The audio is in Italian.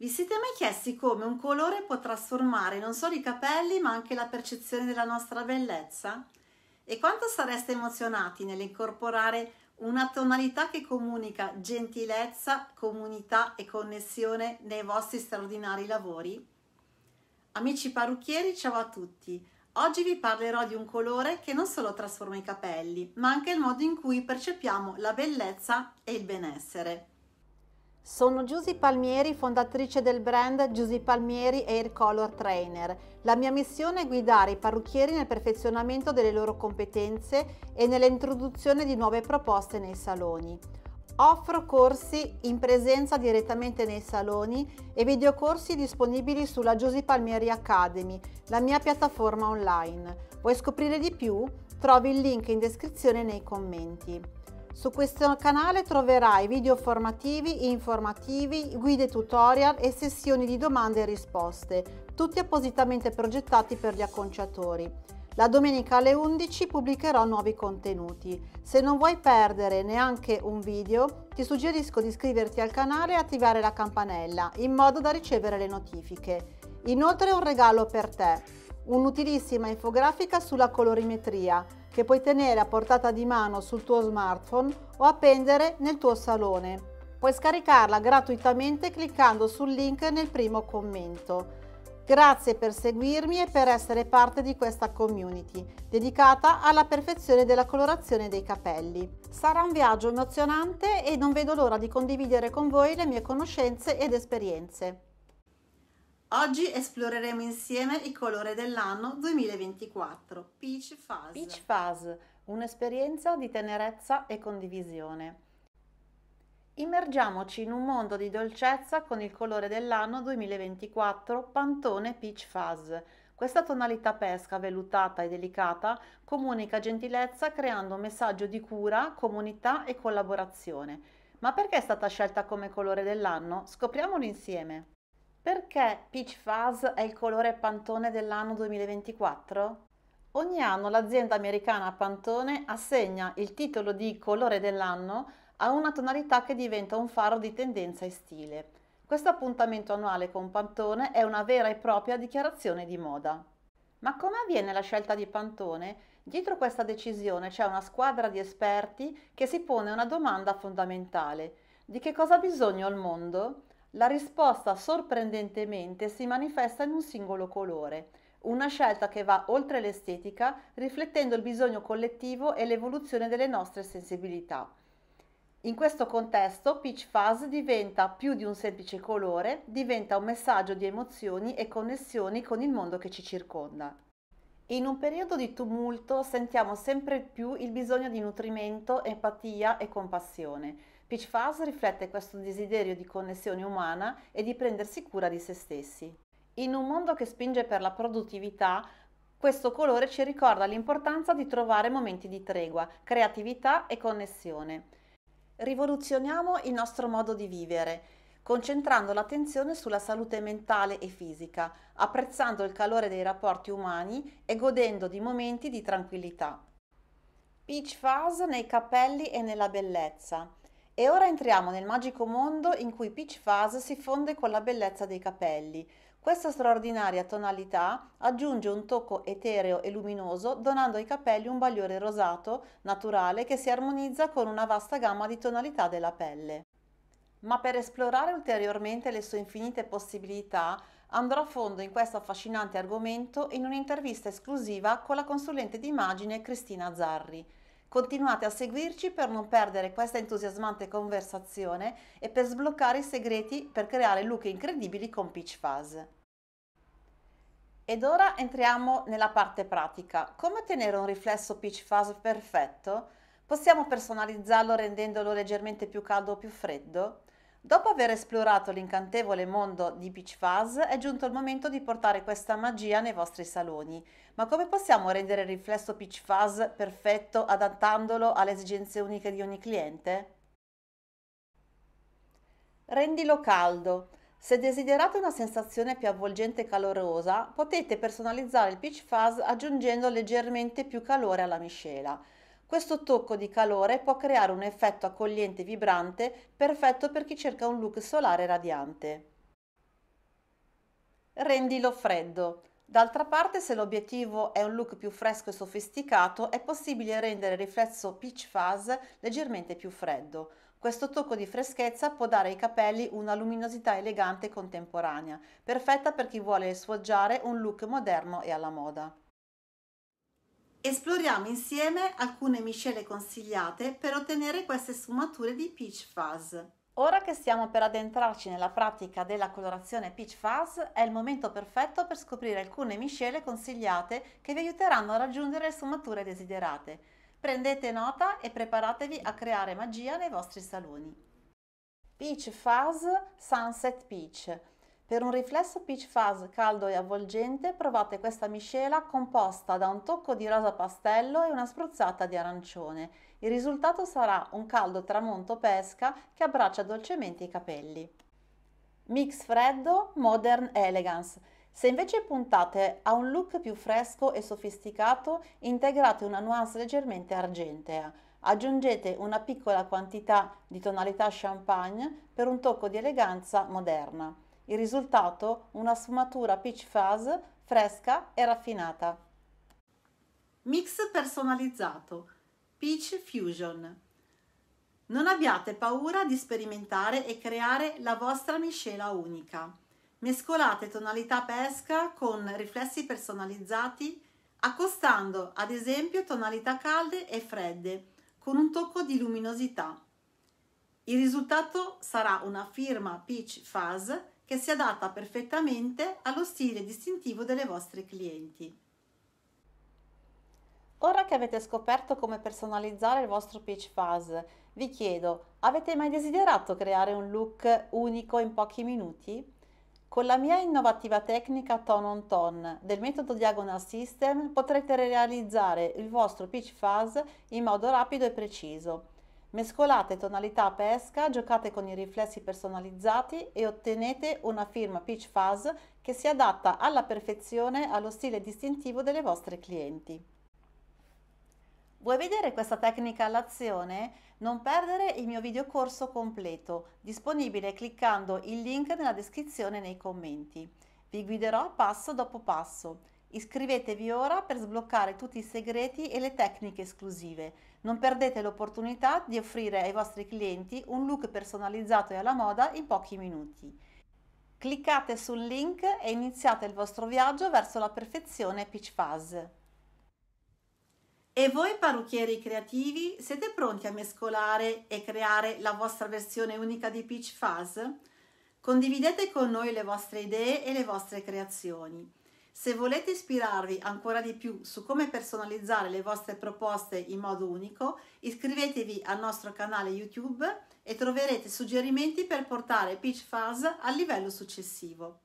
Vi siete mai chiesti come un colore può trasformare non solo i capelli ma anche la percezione della nostra bellezza? E quanto sareste emozionati nell'incorporare una tonalità che comunica gentilezza, comunità e connessione nei vostri straordinari lavori? Amici parrucchieri, ciao a tutti! Oggi vi parlerò di un colore che non solo trasforma i capelli, ma anche il modo in cui percepiamo la bellezza e il benessere. Sono Giusy Palmieri, fondatrice del brand Giusy Palmieri Air Color Trainer. La mia missione è guidare i parrucchieri nel perfezionamento delle loro competenze e nell'introduzione di nuove proposte nei saloni. Offro corsi in presenza direttamente nei saloni e videocorsi disponibili sulla Giusy Palmieri Academy, la mia piattaforma online. Vuoi scoprire di più? Trovi il link in descrizione nei commenti. Su questo canale troverai video formativi, informativi, guide tutorial e sessioni di domande e risposte, tutti appositamente progettati per gli acconciatori. La domenica alle 11 pubblicherò nuovi contenuti. Se non vuoi perdere neanche un video, ti suggerisco di iscriverti al canale e attivare la campanella in modo da ricevere le notifiche. Inoltre un regalo per te un'utilissima infografica sulla colorimetria che puoi tenere a portata di mano sul tuo smartphone o appendere nel tuo salone. Puoi scaricarla gratuitamente cliccando sul link nel primo commento. Grazie per seguirmi e per essere parte di questa community dedicata alla perfezione della colorazione dei capelli. Sarà un viaggio emozionante e non vedo l'ora di condividere con voi le mie conoscenze ed esperienze. Oggi esploreremo insieme il colore dell'anno 2024, Peach Fuzz. Peach Fuzz, un'esperienza di tenerezza e condivisione. Immergiamoci in un mondo di dolcezza con il colore dell'anno 2024, Pantone Peach Fuzz. Questa tonalità pesca vellutata e delicata comunica gentilezza creando un messaggio di cura, comunità e collaborazione. Ma perché è stata scelta come colore dell'anno? Scopriamolo insieme. Perché Peach Fuzz è il colore Pantone dell'anno 2024? Ogni anno l'azienda americana Pantone assegna il titolo di colore dell'anno a una tonalità che diventa un faro di tendenza e stile. Questo appuntamento annuale con Pantone è una vera e propria dichiarazione di moda. Ma come avviene la scelta di Pantone? Dietro questa decisione c'è una squadra di esperti che si pone una domanda fondamentale. Di che cosa ha bisogno il mondo? La risposta sorprendentemente si manifesta in un singolo colore, una scelta che va oltre l'estetica, riflettendo il bisogno collettivo e l'evoluzione delle nostre sensibilità. In questo contesto, Peach Fuzz diventa più di un semplice colore, diventa un messaggio di emozioni e connessioni con il mondo che ci circonda. In un periodo di tumulto sentiamo sempre più il bisogno di nutrimento, empatia e compassione. Peach Fuzz riflette questo desiderio di connessione umana e di prendersi cura di se stessi. In un mondo che spinge per la produttività, questo colore ci ricorda l'importanza di trovare momenti di tregua, creatività e connessione. Rivoluzioniamo il nostro modo di vivere, concentrando l'attenzione sulla salute mentale e fisica, apprezzando il calore dei rapporti umani e godendo di momenti di tranquillità. Peach Fuzz nei capelli e nella bellezza. E ora entriamo nel magico mondo in cui Peach Fuzz si fonde con la bellezza dei capelli. Questa straordinaria tonalità aggiunge un tocco etereo e luminoso, donando ai capelli un bagliore rosato naturale che si armonizza con una vasta gamma di tonalità della pelle. Ma per esplorare ulteriormente le sue infinite possibilità, andrò a fondo in questo affascinante argomento in un'intervista esclusiva con la consulente d'immagine Cristina Zarri. Continuate a seguirci per non perdere questa entusiasmante conversazione e per sbloccare i segreti per creare look incredibili con Peach Fuzz. Ed ora entriamo nella parte pratica. Come ottenere un riflesso Peach Fuzz perfetto? Possiamo personalizzarlo rendendolo leggermente più caldo o più freddo? Dopo aver esplorato l'incantevole mondo di Peach Fuzz, è giunto il momento di portare questa magia nei vostri saloni. Ma come possiamo rendere il riflesso Peach Fuzz perfetto adattandolo alle esigenze uniche di ogni cliente? Rendilo caldo. Se desiderate una sensazione più avvolgente e calorosa, potete personalizzare il Peach Fuzz aggiungendo leggermente più calore alla miscela. Questo tocco di calore può creare un effetto accogliente e vibrante, perfetto per chi cerca un look solare radiante. Rendilo freddo. D'altra parte, se l'obiettivo è un look più fresco e sofisticato, è possibile rendere il riflesso peach fuzz leggermente più freddo. Questo tocco di freschezza può dare ai capelli una luminosità elegante e contemporanea, perfetta per chi vuole sfoggiare un look moderno e alla moda. Esploriamo insieme alcune miscele consigliate per ottenere queste sfumature di peach fuzz. Ora che stiamo per addentrarci nella pratica della colorazione peach fuzz, è il momento perfetto per scoprire alcune miscele consigliate che vi aiuteranno a raggiungere le sfumature desiderate. Prendete nota e preparatevi a creare magia nei vostri saloni. Peach Fuzz Sunset Peach per un riflesso peach fuzz caldo e avvolgente provate questa miscela composta da un tocco di rosa pastello e una spruzzata di arancione. Il risultato sarà un caldo tramonto pesca che abbraccia dolcemente i capelli. Mix freddo, modern elegance. Se invece puntate a un look più fresco e sofisticato, integrate una nuance leggermente argentea. Aggiungete una piccola quantità di tonalità champagne per un tocco di eleganza moderna. Il risultato? Una sfumatura peach fuzz fresca e raffinata. Mix personalizzato Peach Fusion Non abbiate paura di sperimentare e creare la vostra miscela unica. Mescolate tonalità pesca con riflessi personalizzati accostando ad esempio tonalità calde e fredde con un tocco di luminosità. Il risultato sarà una firma Peach Fuzz che si adatta perfettamente allo stile distintivo delle vostre clienti. Ora che avete scoperto come personalizzare il vostro pitch fuzz, vi chiedo, avete mai desiderato creare un look unico in pochi minuti? Con la mia innovativa tecnica Tone on Tone del metodo Diagonal System potrete realizzare il vostro pitch fuzz in modo rapido e preciso. Mescolate tonalità pesca, giocate con i riflessi personalizzati e ottenete una firma Peach Fuzz che si adatta alla perfezione allo stile distintivo delle vostre clienti. Vuoi vedere questa tecnica all'azione? Non perdere il mio video corso completo, disponibile cliccando il link nella descrizione nei commenti. Vi guiderò passo dopo passo. Iscrivetevi ora per sbloccare tutti i segreti e le tecniche esclusive. Non perdete l'opportunità di offrire ai vostri clienti un look personalizzato e alla moda in pochi minuti. Cliccate sul link e iniziate il vostro viaggio verso la perfezione Peach Fuzz. E voi parrucchieri creativi siete pronti a mescolare e creare la vostra versione unica di Peach Fuzz? Condividete con noi le vostre idee e le vostre creazioni. Se volete ispirarvi ancora di più su come personalizzare le vostre proposte in modo unico, iscrivetevi al nostro canale YouTube e troverete suggerimenti per portare Pitch Fuzz al livello successivo.